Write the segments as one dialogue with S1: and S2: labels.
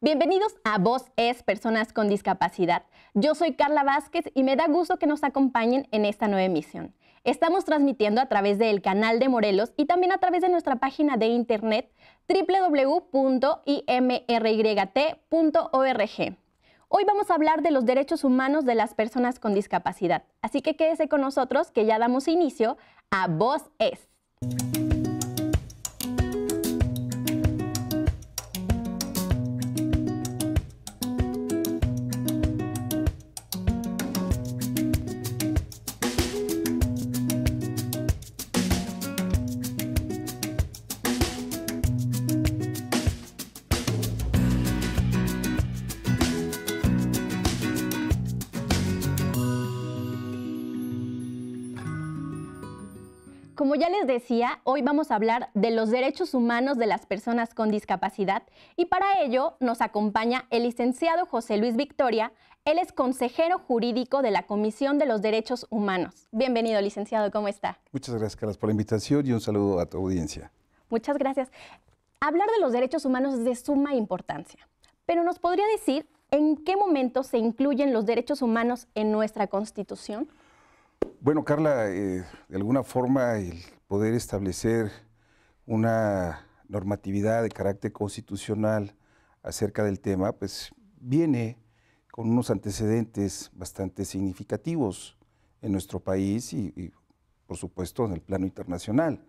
S1: Bienvenidos a Voz es Personas con Discapacidad. Yo soy Carla Vázquez y me da gusto que nos acompañen en esta nueva emisión. Estamos transmitiendo a través del canal de Morelos y también a través de nuestra página de internet www.imryt.org. Hoy vamos a hablar de los derechos humanos de las personas con discapacidad, así que quédese con nosotros que ya damos inicio a Voz es. Como ya les decía, hoy vamos a hablar de los derechos humanos de las personas con discapacidad y para ello nos acompaña el licenciado José Luis Victoria. Él es consejero jurídico de la Comisión de los Derechos Humanos. Bienvenido, licenciado, ¿cómo está?
S2: Muchas gracias, Carlos, por la invitación y un saludo a tu audiencia.
S1: Muchas gracias. Hablar de los derechos humanos es de suma importancia, pero ¿nos podría decir en qué momento se incluyen los derechos humanos en nuestra Constitución?
S2: Bueno, Carla, eh, de alguna forma el poder establecer una normatividad de carácter constitucional acerca del tema, pues viene con unos antecedentes bastante significativos en nuestro país y, por supuesto en el plano internacional.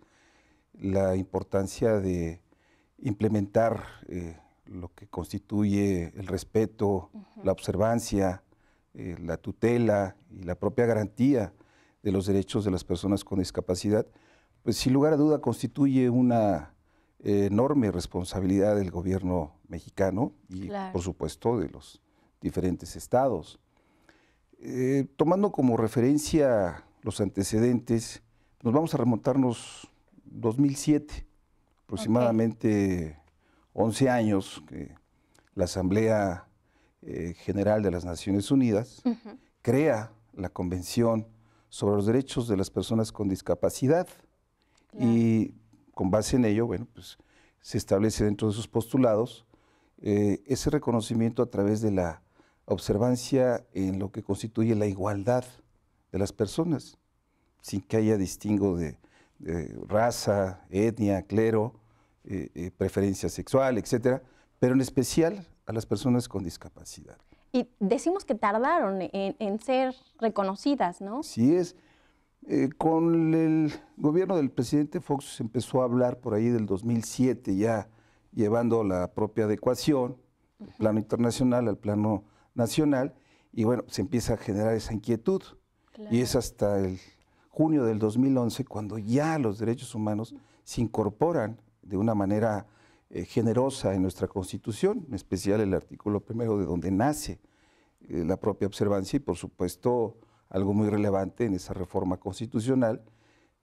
S2: La importancia de implementar eh, lo que constituye el respeto, la observancia, eh, la tutela y la propia garantía de los derechos de las personas con discapacidad, pues sin lugar a duda constituye una eh, enorme responsabilidad del gobierno mexicano y por supuesto de los diferentes estados. Eh, tomando como referencia los antecedentes, nos vamos a remontarnos 2007, aproximadamente 11 años, que la Asamblea eh, general de las Naciones Unidas, crea la Convención sobre los Derechos de las Personas con Discapacidad y con base en ello, bueno, pues se establece dentro de sus postulados eh, ese reconocimiento a través de la observancia en lo que constituye la igualdad de las personas, sin que haya distingo de, raza, etnia, clero, eh, preferencia sexual, etcétera, Pero en especial a las personas con discapacidad.
S1: Y decimos que tardaron en, ser reconocidas, ¿no?
S2: Sí es. Eh, con el gobierno del presidente Fox se empezó a hablar por ahí del 2007 ya llevando la propia adecuación plano internacional al plano nacional y bueno, se empieza a generar esa inquietud y es hasta el junio del 2011 cuando ya los derechos humanos se incorporan de una manera eh, generosa en nuestra Constitución, en especial el artículo primero de donde nace eh, la propia observancia y por supuesto algo muy relevante en esa reforma constitucional,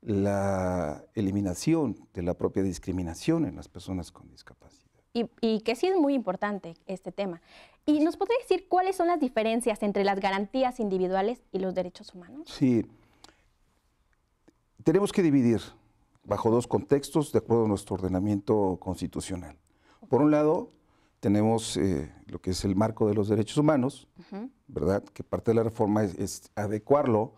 S2: la eliminación de la propia discriminación en las personas con discapacidad.
S1: Y, y, que sí es muy importante este tema. ¿Y nos podría decir cuáles son las diferencias entre las garantías individuales y los derechos humanos?
S2: Sí. Tenemos que dividir bajo dos contextos de acuerdo a nuestro ordenamiento constitucional. Por un lado, tenemos eh, lo que es el marco de los derechos humanos, ¿verdad? Que parte de la reforma es, adecuarlo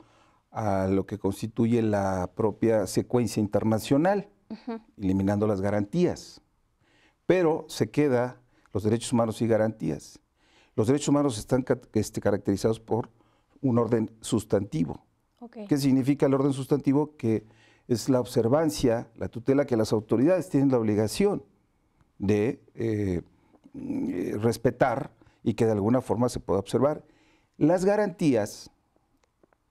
S2: a lo que constituye la propia secuencia internacional, eliminando las garantías. Pero se queda los derechos humanos y garantías. Los derechos humanos están este, caracterizados por un orden sustantivo. ¿Qué significa el orden sustantivo? Que es la observancia, la tutela que las autoridades tienen la obligación de eh, respetar y que de alguna forma se pueda observar. Las garantías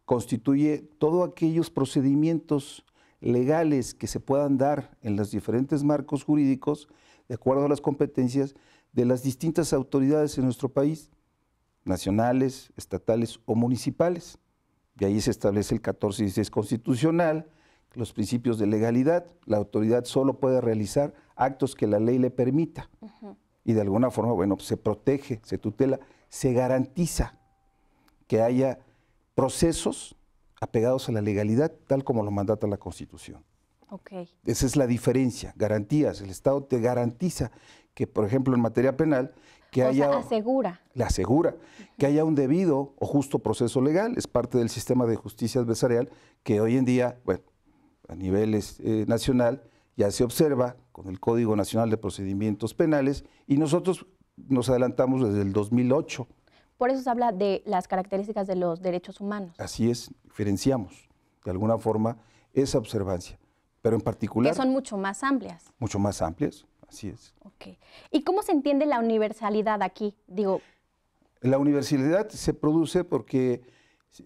S2: constituye todos aquellos procedimientos legales que se puedan dar en los diferentes marcos jurídicos, de acuerdo a las competencias de las distintas autoridades en nuestro país, nacionales, estatales o municipales. De ahí se establece el 14 y 16 constitucional, los principios de legalidad. La autoridad solo puede realizar actos que la ley le permita. Y de alguna forma, bueno, se protege, se tutela, se garantiza que haya procesos apegados a la legalidad, tal como lo mandata la Constitución. Okay. Esa es la diferencia, garantías. El Estado te garantiza que, por ejemplo, en materia penal, que haya... la asegura. Le asegura. Que haya un debido o justo proceso legal. Es parte del sistema de justicia adversarial que hoy en día, bueno, a nivel este, nacional ya se observa con el Código Nacional de Procedimientos Penales y nosotros nos adelantamos desde el 2008.
S1: Por eso se habla de las características de los derechos humanos.
S2: Así es, diferenciamos de alguna forma esa observancia, pero en particular... Que son
S1: mucho más amplias.
S2: Mucho más amplias, así es. Ok.
S1: ¿Y cómo se entiende la universalidad aquí? Digo...
S2: La universalidad se produce porque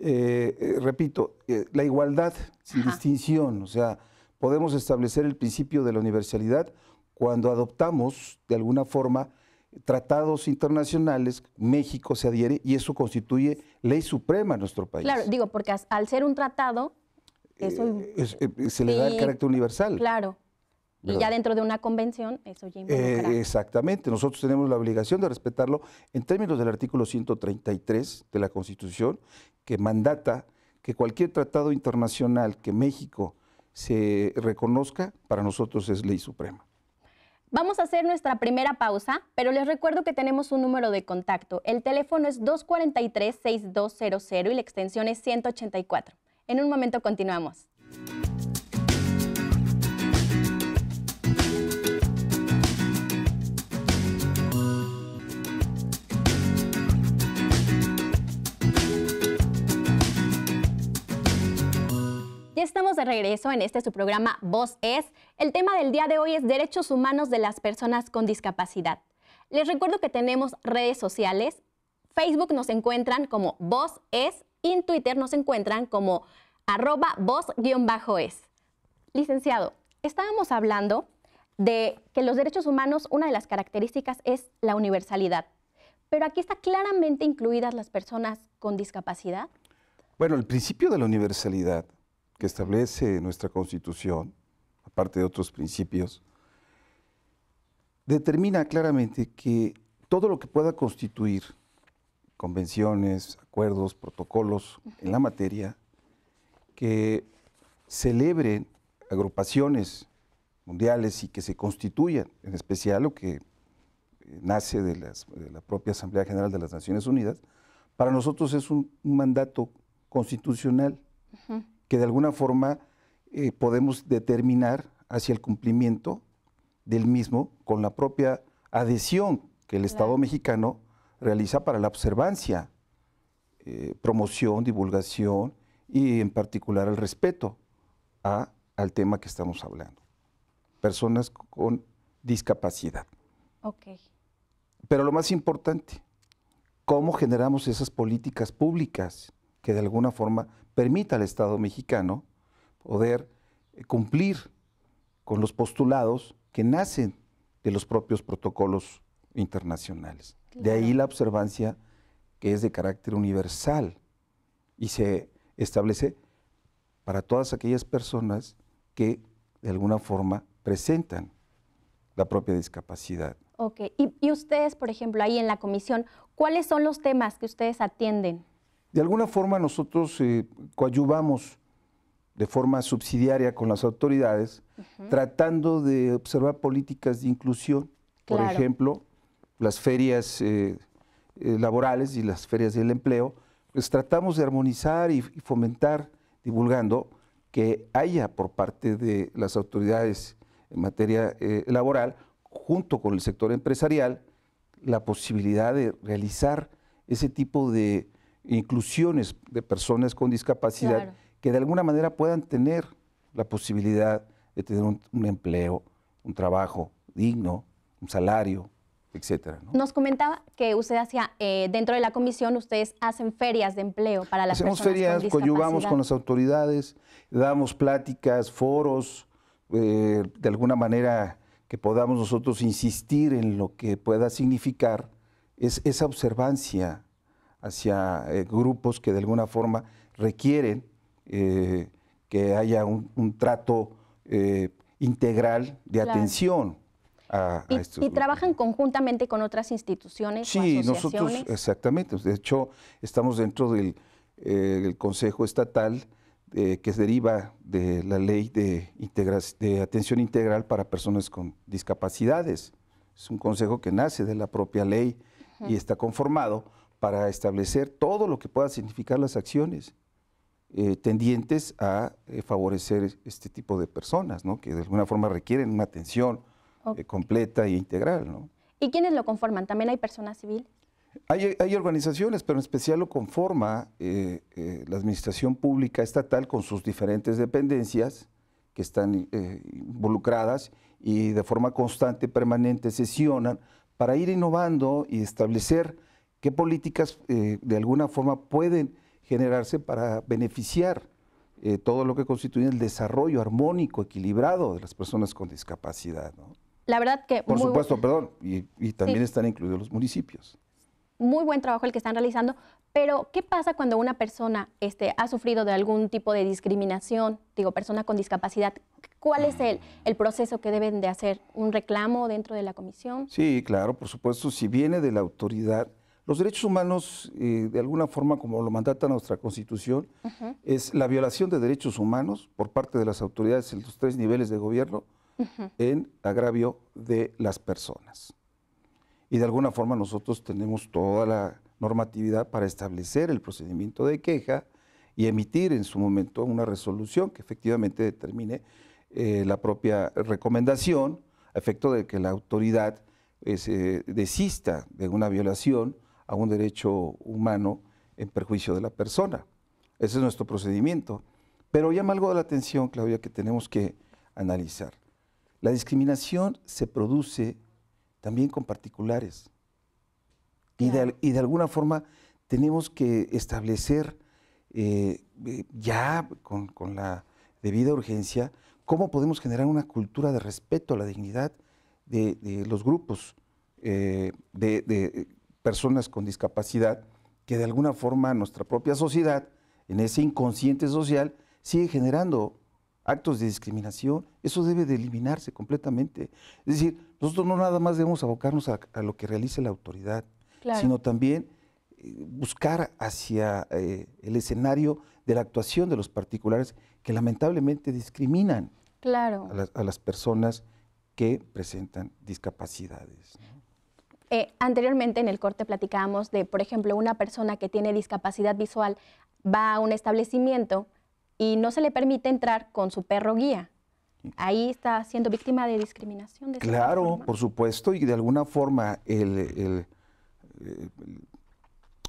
S2: eh, eh, repito, eh, la igualdad sin distinción, o sea, podemos establecer el principio de la universalidad cuando adoptamos de alguna forma tratados internacionales, México se adhiere y eso constituye ley suprema en nuestro país. Claro,
S1: digo, porque al ser un tratado, eso...
S2: Eh, se le da el carácter universal.
S1: Claro. Y ya dentro de una convención, eso ya eh, involucra.
S2: exactamente, nosotros tenemos la obligación de respetarlo en términos del artículo 133 de la Constitución, que mandata que cualquier tratado internacional que México se reconozca, para nosotros es ley suprema.
S1: Vamos a hacer nuestra primera pausa, pero les recuerdo que tenemos un número de contacto. El teléfono es 243-6200 y la extensión es 184. En un momento continuamos. Ya estamos de regreso en este su programa Voz es. El tema del día de hoy es derechos humanos de las personas con discapacidad. Les recuerdo que tenemos redes sociales. Facebook nos encuentran como Voz es y en Twitter nos encuentran como arroba voz-es. Licenciado, estábamos hablando de que los derechos humanos, una de las características es la universalidad. Pero aquí está claramente incluidas las personas con discapacidad.
S2: Bueno, el principio de la universalidad que establece nuestra Constitución, aparte de otros principios, determina claramente que todo lo que pueda constituir convenciones, acuerdos, protocolos en la materia, que celebren agrupaciones mundiales y que se constituyan, en especial lo que eh, nace de, la propia Asamblea General de las Naciones Unidas, para nosotros es un, mandato constitucional que de alguna forma eh, podemos determinar hacia el cumplimiento del mismo con la propia adhesión que el Estado mexicano realiza para la observancia, eh, promoción, divulgación y en particular el respeto a, al tema que estamos hablando, personas con discapacidad. Pero lo más importante, ¿cómo generamos esas políticas públicas que de alguna forma permita al Estado mexicano poder eh, cumplir con los postulados que nacen de los propios protocolos internacionales. De ahí la observancia que es de carácter universal y se establece para todas aquellas personas que de alguna forma presentan la propia discapacidad.
S1: Ok, y ustedes, por ejemplo, ahí en la comisión, ¿cuáles son los temas que ustedes atienden?
S2: De alguna forma nosotros eh, coayuvamos de forma subsidiaria con las autoridades, tratando de observar políticas de inclusión, por ejemplo, las ferias eh, eh, laborales y las ferias del empleo, pues tratamos de armonizar y, fomentar, divulgando, que haya por parte de las autoridades en materia laboral, junto con el sector empresarial, la posibilidad de realizar ese tipo de inclusiones de personas con discapacidad que de alguna manera puedan tener la posibilidad de tener un, empleo, un trabajo digno, un salario, etcétera.
S1: Nos comentaba que usted hacía, eh, dentro de la comisión, ustedes hacen ferias de empleo para las personas ferias, con discapacidad. coyuvamos con las
S2: autoridades, damos pláticas, foros, eh, de alguna manera que podamos nosotros insistir en lo que pueda significar es esa observancia hacia eh, grupos que de alguna forma requieren eh, que haya un, trato eh, integral de atención. A, y, y
S1: trabajan conjuntamente con otras instituciones. Sí, nosotros,
S2: exactamente. De hecho, estamos dentro del Consejo Estatal que deriva de la ley de, atención integral para personas con discapacidades. Es un consejo que nace de la propia ley y está conformado para establecer todo lo que pueda significar las acciones eh, tendientes a eh, favorecer este tipo de personas, ¿no? que de alguna forma requieren una atención eh, completa e integral. ¿no?
S1: ¿Y quiénes lo conforman? ¿También hay personas civiles?
S2: Hay, hay organizaciones, pero en especial lo conforma la Administración Pública Estatal con sus diferentes dependencias que están involucradas y de forma constante, permanente, sesionan para ir innovando y establecer qué políticas eh, de alguna forma pueden generarse para beneficiar eh, todo lo que constituye el desarrollo armónico, equilibrado de las personas con discapacidad.
S1: La verdad que... Por supuesto,
S2: perdón, y, también están incluidos los municipios.
S1: Muy buen trabajo el que están realizando, pero ¿qué pasa cuando una persona este, ha sufrido de algún tipo de discriminación, digo, persona con discapacidad? ¿Cuál es el, el, proceso que deben de hacer? ¿Un reclamo dentro de la comisión?
S2: Sí, claro, por supuesto, si viene de la autoridad, los derechos humanos, eh, de alguna forma, como lo mandata nuestra Constitución, es la violación de derechos humanos por parte de las autoridades en los tres niveles de gobierno en agravio de las personas. Y de alguna forma nosotros tenemos toda la normatividad para establecer el procedimiento de queja y emitir en su momento una resolución que efectivamente determine eh, la propia recomendación a efecto de que la autoridad eh, desista de una violación a un derecho humano en perjuicio de la persona. Ese es nuestro procedimiento. Pero llama algo la atención, Claudia, que tenemos que analizar. La discriminación se produce también con particulares. Y, de, alguna forma tenemos que establecer eh, eh, ya con, la debida urgencia cómo podemos generar una cultura de respeto a la dignidad de, los grupos eh, de, personas con discapacidad que de alguna forma nuestra propia sociedad, en ese inconsciente social, sigue generando actos de discriminación. Eso debe de eliminarse completamente. Es decir, nosotros no nada más debemos abocarnos a, lo que realice la autoridad, sino también eh, buscar hacia eh, el escenario de la actuación de los particulares que lamentablemente discriminan claro. a, las, personas que presentan discapacidades.
S1: Eh, anteriormente en el corte platicábamos de, por ejemplo, una persona que tiene discapacidad visual va a un establecimiento y no se le permite entrar con su perro guía. Ahí está siendo víctima de discriminación.
S2: claro, por supuesto, y de alguna forma el,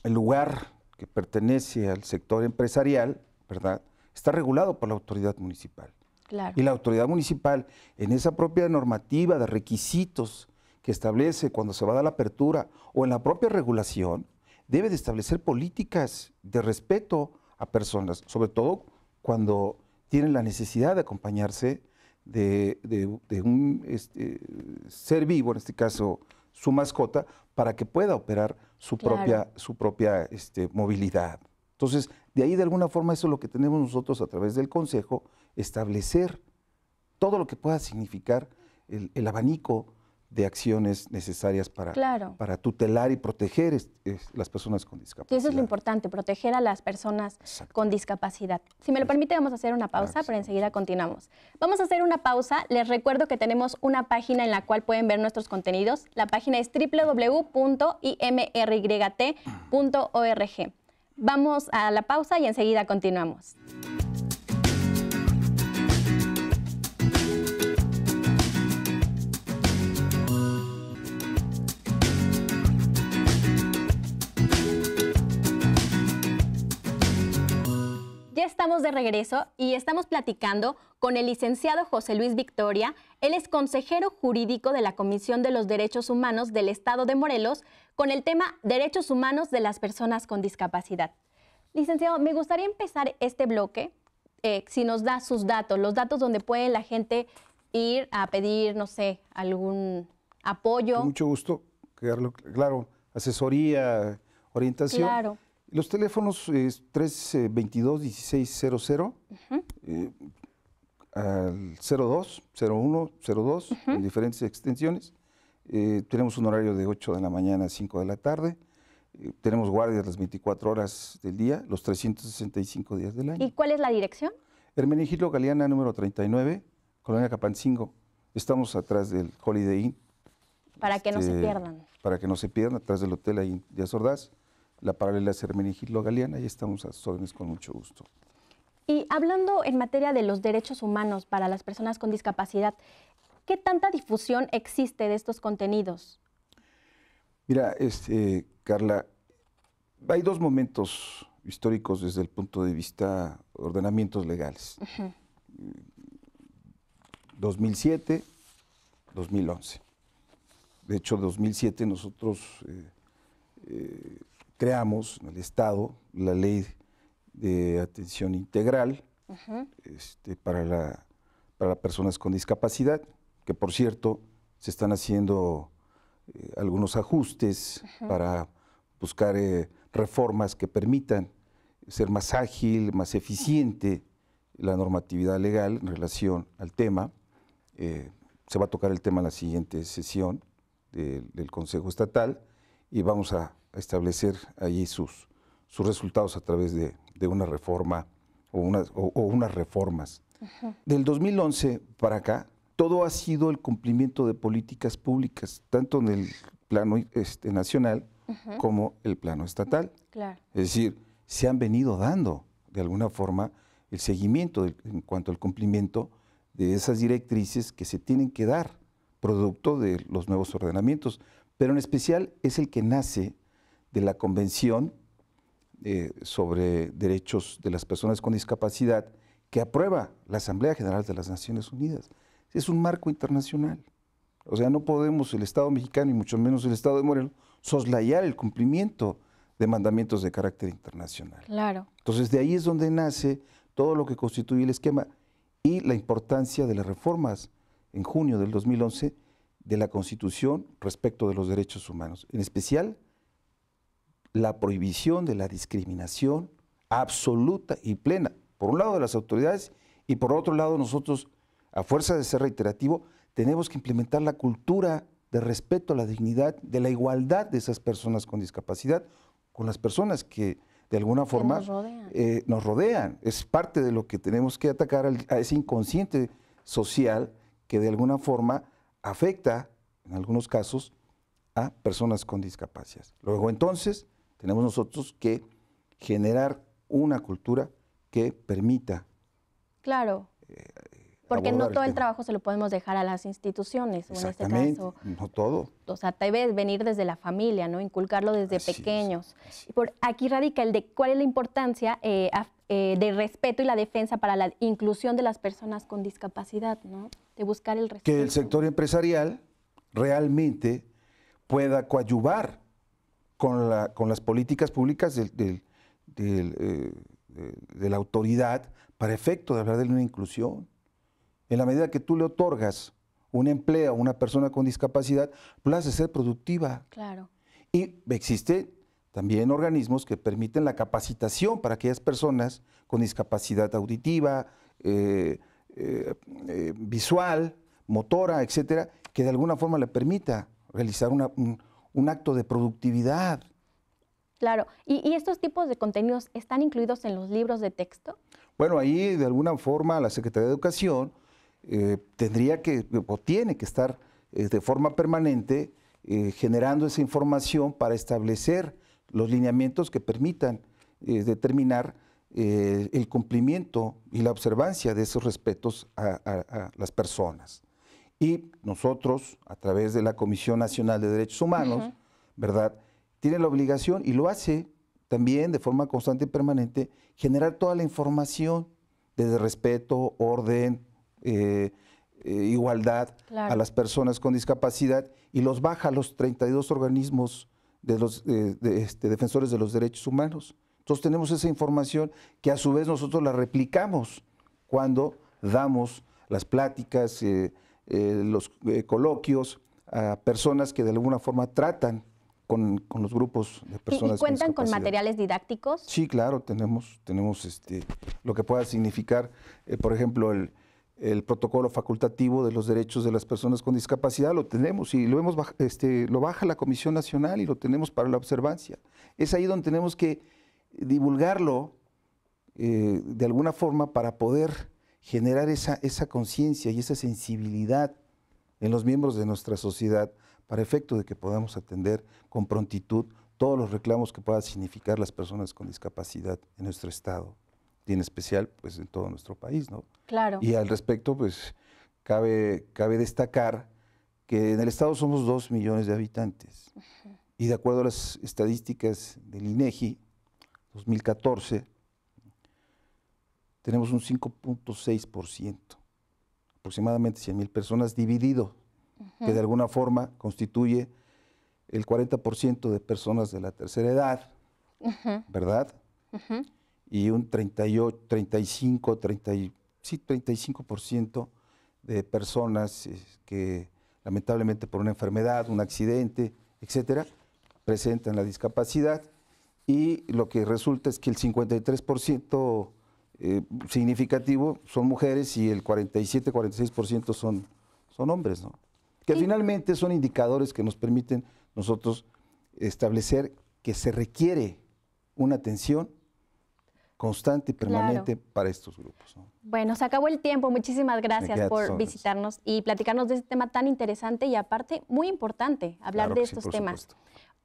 S2: lugar que pertenece al sector empresarial, ¿verdad? Está regulado por la autoridad municipal. Y la autoridad municipal, en esa propia normativa de requisitos que establece cuando se va a dar la apertura o en la propia regulación, debe de establecer políticas de respeto a personas, sobre todo cuando tienen la necesidad de acompañarse de, un este, ser vivo, en este caso su mascota, para que pueda operar su propia, su propia este, movilidad. Entonces, de ahí de alguna forma eso es lo que tenemos nosotros a través del Consejo, establecer todo lo que pueda significar el abanico de acciones necesarias para, para tutelar y proteger es, las personas con discapacidad. Y eso
S1: es lo importante, proteger a las personas con discapacidad. Si me lo permite, vamos a hacer una pausa, pero enseguida continuamos. Vamos a hacer una pausa. Les recuerdo que tenemos una página en la cual pueden ver nuestros contenidos. La página es www.imryt.org. Vamos a la pausa y enseguida continuamos. estamos de regreso y estamos platicando con el licenciado José Luis Victoria. Él es consejero jurídico de la Comisión de los Derechos Humanos del Estado de Morelos con el tema Derechos Humanos de las Personas con Discapacidad. Licenciado, me gustaría empezar este bloque, eh, si nos da sus datos, los datos donde puede la gente ir a pedir, no sé, algún apoyo.
S2: mucho gusto, Claro, asesoría, orientación. Claro. Los teléfonos es 322-1600, eh, eh, al 02, 01, 02, en diferentes extensiones. Eh, tenemos un horario de 8 de la mañana a 5 de la tarde. tenemos guardias las 24 horas del día, los 365 días
S1: del año. ¿Y cuál es la dirección?
S2: Hermenegildo Galeana, número 39, Colonia Capancingo. Estamos atrás del Holiday Inn.
S1: Para que no se este, pierdan.
S2: Para que no se pierdan, atrás del hotel ahí en la paralela Hermenegildo Galeana y estamos a sus órdenes con mucho gusto.
S1: Y hablando en materia de los derechos humanos para las personas con discapacidad, ¿qué tanta difusión existe de estos contenidos?
S2: Mira, este, Carla, hay dos momentos históricos desde el punto de vista ordenamientos legales. 2007, 2011. De hecho, 2007 nosotros eh, eh, creamos en el Estado la ley de atención integral este, para, la, personas con discapacidad, que por cierto se están haciendo eh, algunos ajustes para buscar eh, reformas que permitan ser más ágil, más eficiente la normatividad legal en relación al tema. Eh, se va a tocar el tema en la siguiente sesión del Consejo Estatal y vamos a establecer allí sus, sus resultados a través de, una reforma o, una, o, unas reformas. Del 2011 para acá, todo ha sido el cumplimiento de políticas públicas, tanto en el plano este, nacional como el plano estatal. Es decir, se han venido dando de alguna forma el seguimiento en cuanto al cumplimiento de esas directrices que se tienen que dar producto de los nuevos ordenamientos pero en especial es el que nace de la Convención eh, sobre Derechos de las Personas con Discapacidad que aprueba la Asamblea General de las Naciones Unidas. Es un marco internacional. O sea, no podemos el Estado mexicano y mucho menos el Estado de Morelos soslayar el cumplimiento de mandamientos de carácter internacional. Claro. Entonces, de ahí es donde nace todo lo que constituye el esquema y la importancia de las reformas en junio del 2011 de la Constitución respecto de los derechos humanos, en especial la prohibición de la discriminación absoluta y plena, por un lado de las autoridades y por otro lado nosotros, a fuerza de ser reiterativo, tenemos que implementar la cultura de respeto a la dignidad, de la igualdad de esas personas con discapacidad, con las personas que de alguna forma eh, nos rodean. Es parte de lo que tenemos que atacar a ese inconsciente social que de alguna forma afecta, en algunos casos, a personas con discapacidades. Luego entonces tenemos nosotros que generar una cultura que permita.
S1: Claro. Eh,
S2: porque no todo el,
S1: trabajo se lo podemos dejar a las instituciones, este Exactamente,
S2: No todo.
S1: O sea, debe venir desde la familia, ¿no? Inculcarlo desde pequeños. Por aquí radica el de cuál es la importancia eh, eh, de respeto y la defensa para la inclusión de las personas con discapacidad, ¿no? De buscar el respeto. Que el
S2: sector empresarial realmente pueda coadyuvar con, las políticas públicas eh, de, la autoridad para efecto de hablar de una inclusión. En la medida que tú le otorgas un empleo a una persona con discapacidad, lo hace ser productiva. Claro. Y existe también organismos que permiten la capacitación para aquellas personas con discapacidad auditiva, eh, eh, eh, visual, motora, etcétera, que de alguna forma le permita realizar un, acto de productividad.
S1: Claro, ¿Y, ¿Y, estos tipos de contenidos están incluidos en los libros de texto?
S2: Bueno, ahí de alguna forma la Secretaría de Educación tendría que, o tiene que estar de forma permanente generando esa información para establecer los lineamientos que permitan eh, determinar eh, el cumplimiento y la observancia de esos respetos a, las personas. Y nosotros, a través de la Comisión Nacional de Derechos Humanos, ¿verdad? Tiene la obligación y lo hace también de forma constante y permanente, generar toda la información desde respeto, orden, eh, igualdad a las personas con discapacidad y los baja a los 32 organismos de los eh, este, defensores de los derechos humanos. Entonces tenemos esa información que a su vez nosotros la replicamos cuando damos las pláticas, eh, eh, los coloquios a personas que de alguna forma tratan con, los grupos de personas. ¿Y, cuentan con, con materiales
S1: didácticos?
S2: Sí, claro, tenemos, tenemos este, lo que pueda significar, por ejemplo, el, el protocolo facultativo de los derechos de las personas con discapacidad, lo tenemos y lo, hemos, este, lo baja la Comisión Nacional y lo tenemos para la observancia. Es ahí donde tenemos que divulgarlo eh, de alguna forma para poder generar esa, esa conciencia y esa sensibilidad en los miembros de nuestra sociedad para efecto de que podamos atender con prontitud todos los reclamos que puedan significar las personas con discapacidad en nuestro Estado tiene especial pues en todo nuestro país, ¿no? Claro. Y al respecto, pues cabe, cabe destacar que en el estado somos 2 millones de habitantes. Y de acuerdo a las estadísticas del INEGI 2014, tenemos un 5.6%, aproximadamente 100 mil personas dividido, que de alguna forma constituye el 40% de personas de la tercera edad, ¿verdad? y un 38, 35, 30, sí, 35% de personas eh, que lamentablemente por una enfermedad, un accidente, etcétera, presentan la discapacidad y lo que resulta es que el 53% eh, significativo son mujeres y el 47-46% son, son hombres, ¿no? Que finalmente son indicadores que nos permiten nosotros establecer que se requiere una atención constante y permanente para estos grupos.
S1: Bueno, se acabó el tiempo. Muchísimas gracias por visitarnos y platicarnos de este tema tan interesante y aparte muy importante, hablar de estos temas.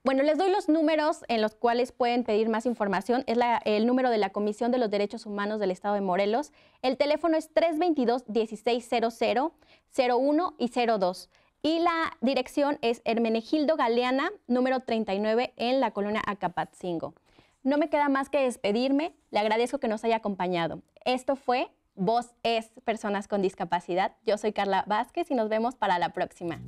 S1: Bueno, les doy los números en los cuales pueden pedir más información. Es el número de la Comisión de los Derechos Humanos del Estado de Morelos. El teléfono es 322-1600, 01 y 02. Y la dirección es Hermenegildo Galeana, número 39, en la colonia Acapatzingo. No me queda más que despedirme. Le agradezco que nos haya acompañado. Esto fue Voz es Personas con Discapacidad. Yo soy Carla Vázquez y nos vemos para la próxima.